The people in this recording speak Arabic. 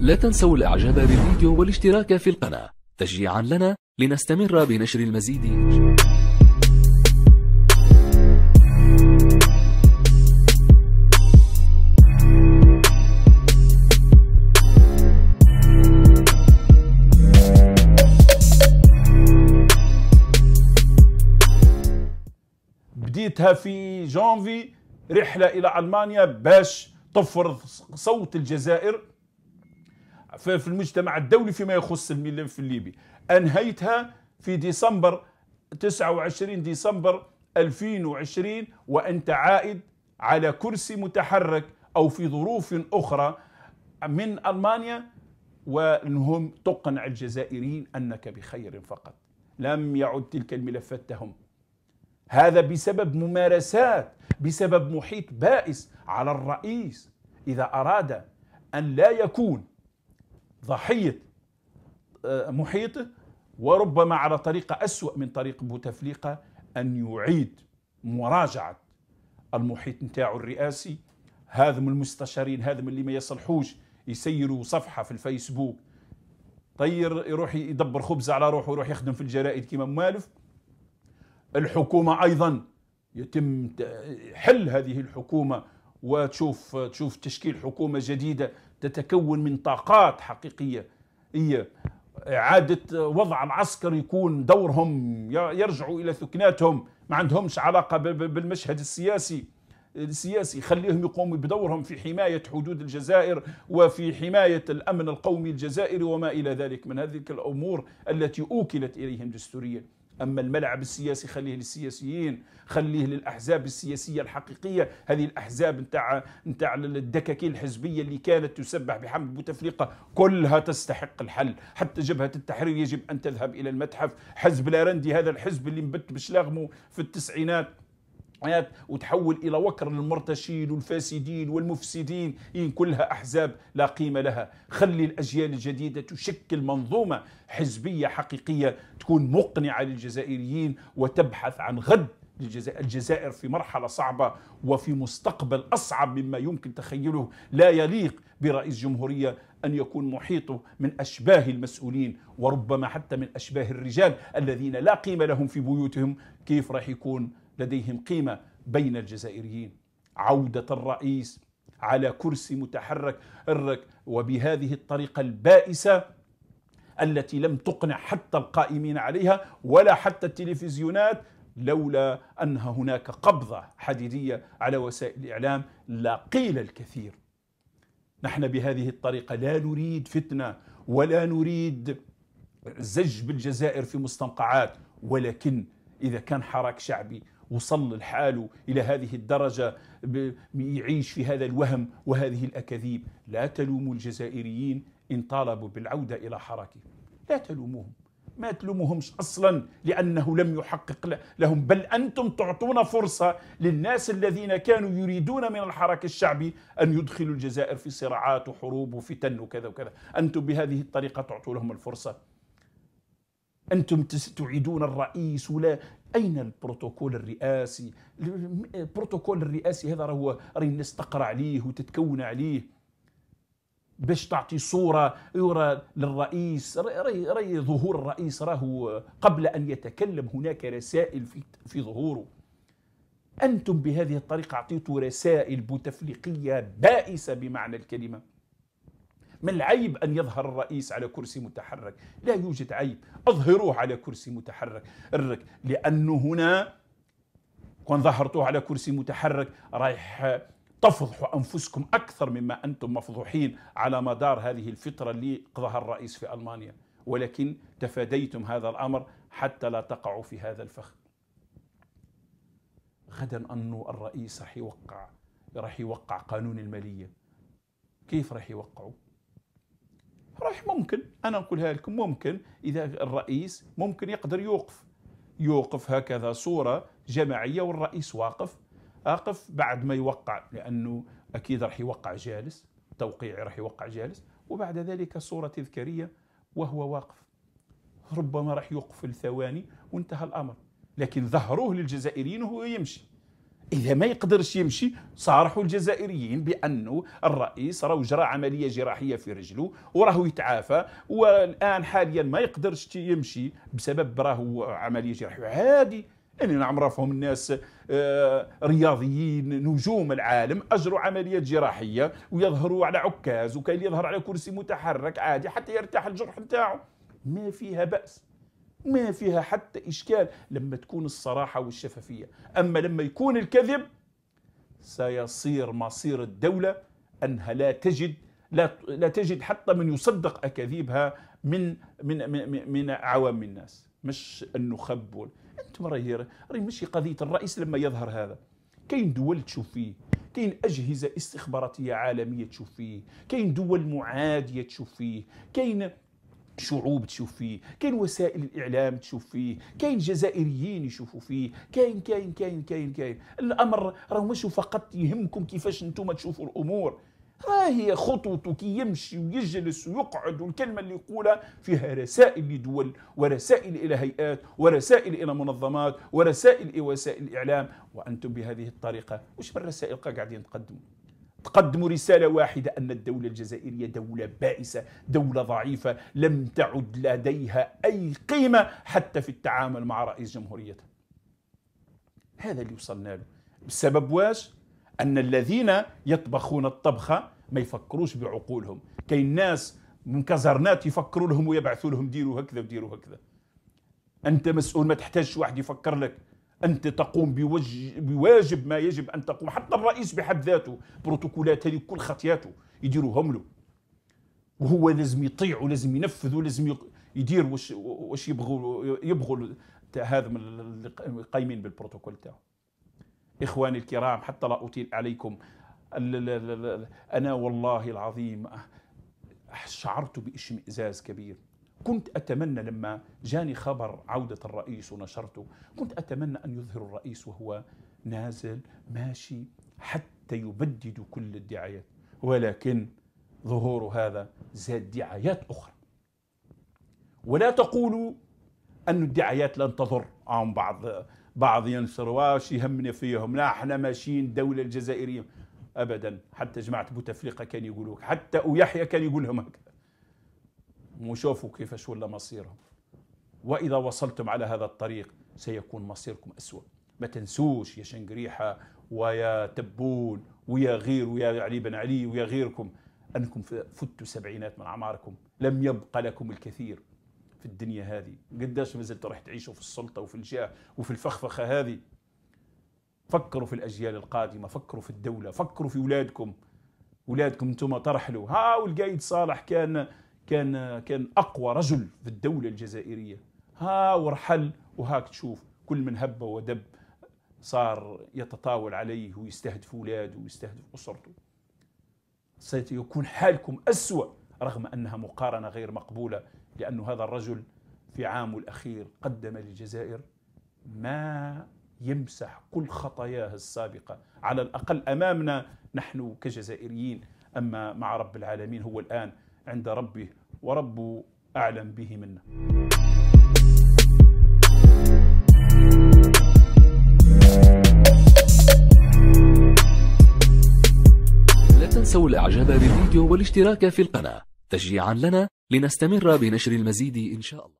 لا تنسوا الإعجاب بالفيديو والاشتراك في القناة تشجيعا لنا لنستمر بنشر المزيد بديتها في جانفي رحلة إلى ألمانيا باش تفرض صوت الجزائر في المجتمع الدولي فيما يخص الملف الليبي أنهيتها في ديسمبر 29 ديسمبر 2020 وأنت عائد على كرسي متحرك أو في ظروف أخرى من ألمانيا وأنهم تقنع الجزائريين أنك بخير فقط لم يعد تلك الملفات تهم هذا بسبب ممارسات بسبب محيط بائس على الرئيس إذا أراد أن لا يكون ضحية آه، محيطه وربما على طريقة أسوأ من طريق بوتفليقة أن يعيد مراجعة المحيط نتاعو الرئاسي هذم المستشارين هذم اللي ما يصلحوش يسيروا صفحة في الفيسبوك طير يروح يدبر خبز على روحه ويروح يخدم في الجرائد كما مالف الحكومة أيضا يتم حل هذه الحكومة وتشوف تشوف تشكيل حكومه جديده تتكون من طاقات حقيقيه هي إعادة وضع العسكر يكون دورهم يرجعوا إلى ثكناتهم ما عندهمش علاقة بالمشهد السياسي السياسي خليهم يقوموا بدورهم في حماية حدود الجزائر وفي حماية الأمن القومي الجزائري وما إلى ذلك من هذه الأمور التي أوكلت إليهم دستوريا أما الملعب السياسي خليه للسياسيين خليه للأحزاب السياسية الحقيقية هذه الأحزاب نتاع نتاع الدكاكين الحزبية اللي كانت تسبح بحمد بوتفليقة كلها تستحق الحل حتى جبهة التحرير يجب أن تذهب إلى المتحف حزب لارندي هذا الحزب اللي مبت بشلاغمو في التسعينات وتحول الى وكر للمرتشين والفاسدين والمفسدين إن كلها احزاب لا قيمه لها خلي الاجيال الجديده تشكل منظومه حزبيه حقيقيه تكون مقنعه للجزائريين وتبحث عن غد الجزائر في مرحلة صعبة وفي مستقبل أصعب مما يمكن تخيله لا يليق برئيس جمهورية أن يكون محيطه من أشباه المسؤولين وربما حتى من أشباه الرجال الذين لا قيمة لهم في بيوتهم كيف راح يكون لديهم قيمه بين الجزائريين عوده الرئيس على كرسي متحرك وبهذه الطريقه البائسه التي لم تقنع حتى القائمين عليها ولا حتى التلفزيونات لولا ان هناك قبضه حديديه على وسائل الاعلام لقيل الكثير. نحن بهذه الطريقه لا نريد فتنه ولا نريد زج بالجزائر في مستنقعات ولكن اذا كان حراك شعبي وصل الحال إلى هذه الدرجة يعيش في هذا الوهم وهذه الأكاذيب لا تلوموا الجزائريين إن طالبوا بالعودة إلى حركة لا تلوموهم ما تلومهمش اصلا لانه لم يحقق لهم بل انتم تعطون فرصه للناس الذين كانوا يريدون من الحراك الشعبي ان يدخلوا الجزائر في صراعات وحروب وفتن وكذا وكذا انتم بهذه الطريقه تعطوا لهم الفرصه انتم تعيدون الرئيس ولا أين البروتوكول الرئاسي البروتوكول الرئاسي هذا راهو راهي الناس تقرا عليه وتتكون عليه باش تعطي صوره يرى للرئيس راهي راهي ظهور الرئيس راهو قبل ان يتكلم هناك رسائل في في ظهوره انتم بهذه الطريقه اعطيتوا رسائل بوتفليقيه بائسه بمعنى الكلمه من العيب أن يظهر الرئيس على كرسي متحرك لا يوجد عيب أظهروه على كرسي متحرك لأنه هنا كون ظهرتوه على كرسي متحرك رايح تفضحوا أنفسكم أكثر مما أنتم مفضوحين على مدار هذه الفترة اللي قضاها الرئيس في ألمانيا ولكن تفاديتم هذا الأمر حتى لا تقعوا في هذا الفخ غدا أنه الرئيس راح يوقع راح يوقع قانون المالية كيف راح يوقعوا راح ممكن انا نقولها لكم ممكن اذا الرئيس ممكن يقدر يوقف يوقف هكذا صوره جماعيه والرئيس واقف اقف بعد ما يوقع لانه اكيد راح يوقع جالس توقيعي راح يوقع جالس وبعد ذلك صوره تذكاريه وهو واقف ربما راح يوقف لثواني وانتهى الامر لكن ظهروه للجزائريين وهو يمشي اذا ما يقدرش يمشي صارحوا الجزائريين بانه الرئيس راه جرى عمليه جراحيه في رجله وراه يتعافى والان حاليا ما يقدرش يمشي بسبب راه عمليه جراحيه عادي يعني نعرفهم الناس آه، رياضيين نجوم العالم اجروا عمليات جراحيه ويظهروا على عكاز وكاين يظهر على كرسي متحرك عادي حتى يرتاح الجرح نتاعو ما فيها باس ما فيها حتى إشكال لما تكون الصراحة والشفافية أما لما يكون الكذب سيصير مصير الدولة أنها لا تجد لا لا تجد حتى من يصدق أكاذيبها من من من, من عوام الناس مش أنه خبول أنتم راهي راهي ماشي قضية الرئيس لما يظهر هذا كاين دول تشوف فيه كاين أجهزة استخباراتية عالمية تشوف فيه كاين دول معادية تشوف فيه كاين شعوب تشوف فيه كاين وسائل الاعلام تشوف فيه كاين جزائريين يشوفوا فيه كاين كاين كاين كاين كاين الامر راه مش فقط يهمكم كيفاش نتوما تشوفوا الامور ها هي خطوته كي يمشي ويجلس ويقعد والكلمه اللي يقولها فيها رسائل لدول ورسائل الى هيئات ورسائل الى منظمات ورسائل الى وسائل الاعلام وانتم بهذه الطريقه وش من رسائل قاعدين تقدموا تقدموا رسالة واحدة أن الدولة الجزائرية دولة بائسة دولة ضعيفة لم تعد لديها أي قيمة حتى في التعامل مع رئيس جمهوريتها هذا اللي وصلنا له بسبب واش أن الذين يطبخون الطبخة ما يفكروش بعقولهم كاين ناس من كزرنات يفكروا لهم ويبعثوا لهم ديروا هكذا وديروا هكذا انت مسؤول ما تحتاجش واحد يفكر لك أنت تقوم بواجب ما يجب أن تقوم حتى الرئيس بحد ذاته بروتوكولات هذه كل خطياته يديروهم له وهو لازم يطيع ولازم ينفذ ولازم يدير واش واش يبغوا يبغوا هذا من القايمين بالبروتوكول تاعو اخواني الكرام حتى لا اطيل عليكم انا والله العظيم شعرت باشمئزاز كبير كنت أتمنى لما جاني خبر عودة الرئيس ونشرته كنت أتمنى أن يظهر الرئيس وهو نازل ماشي حتى يبدد كل الدعايات ولكن ظهور هذا زاد دعايات أخرى ولا تقولوا أن الدعايات لن تضر عن بعض بعض ينشر واش آه، يهمنا فيهم لا احنا ماشيين الدولة الجزائرية أبدا حتى جماعة بوتفليقة كان يقولوا حتى ويحيى كان يقول لهم هكذا وشوفوا كيفاش ولا مصيرهم وإذا وصلتم على هذا الطريق سيكون مصيركم أسوأ ما تنسوش يا شنقريحة ويا تبون ويا غير ويا علي بن علي ويا غيركم أنكم فتوا سبعينات من أعماركم لم يبقى لكم الكثير في الدنيا هذه قداش ما زلتوا راح تعيشوا في السلطة وفي الجاه وفي الفخفخة هذه فكروا في الأجيال القادمة فكروا في الدولة فكروا في أولادكم أولادكم أنتم ترحلوا ها والقايد صالح كان كان كان اقوى رجل في الدوله الجزائريه ها ورحل وهاك تشوف كل من هب ودب صار يتطاول عليه ويستهدف اولاده ويستهدف اسرته سيكون حالكم اسوا رغم انها مقارنه غير مقبوله لأن هذا الرجل في عامه الاخير قدم للجزائر ما يمسح كل خطاياه السابقه على الاقل امامنا نحن كجزائريين اما مع رب العالمين هو الان عند ربه ورب أعلم به منا لا تنسوا الإعجاب بالفيديو والاشتراك في القناة تشجيعا لنا لنستمر بنشر المزيد إن شاء الله